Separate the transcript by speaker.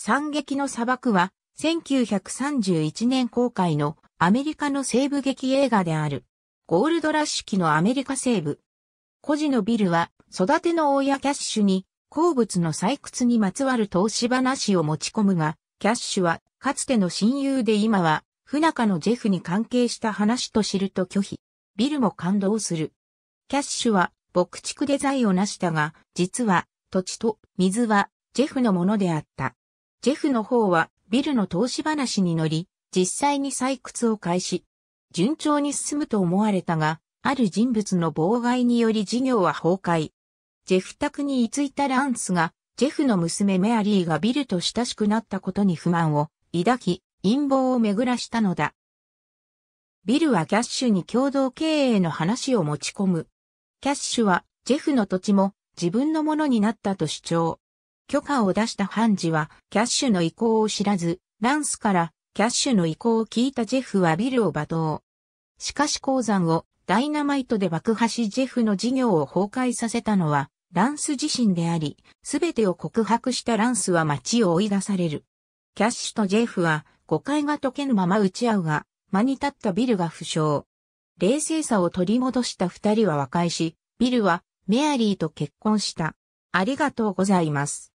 Speaker 1: 惨劇の砂漠は、1931年公開
Speaker 2: のアメリカの西部劇映画である。ゴールドラッシュ期のアメリカ西部。孤児のビルは、育ての親キャッシュに、鉱物の採掘にまつわる投資話を持ち込むが、キャッシュは、かつての親友で今は、不仲のジェフに関係した話と知ると拒否。ビルも感動する。キャッシュは、牧畜で財を成したが、実は、土地と水は、ジェフのものであった。ジェフの方はビルの投資話に乗り、実際に採掘を開始。順調に進むと思われたが、ある人物の妨害により事業は崩壊。ジェフ宅に居ついたランスが、ジェフの娘メアリーがビルと親しくなったことに不満を抱き、陰謀を巡らしたのだ。ビルはキャッシュに共同経営の話を持ち込む。キャッシュは、ジェフの土地も自分のものになったと主張。許可を出した判事は、キャッシュの意向を知らず、ランスからキャッシュの意向を聞いたジェフはビルを罵倒。しかし鉱山をダイナマイトで爆破しジェフの事業を崩壊させたのは、ランス自身であり、すべてを告白したランスは街を追い出される。キャッシュとジェフは誤解が解けぬまま打ち合うが、間に立ったビルが負傷。冷静さを取り戻した二人は和解し、
Speaker 1: ビルはメアリーと結婚した。ありがとうございます。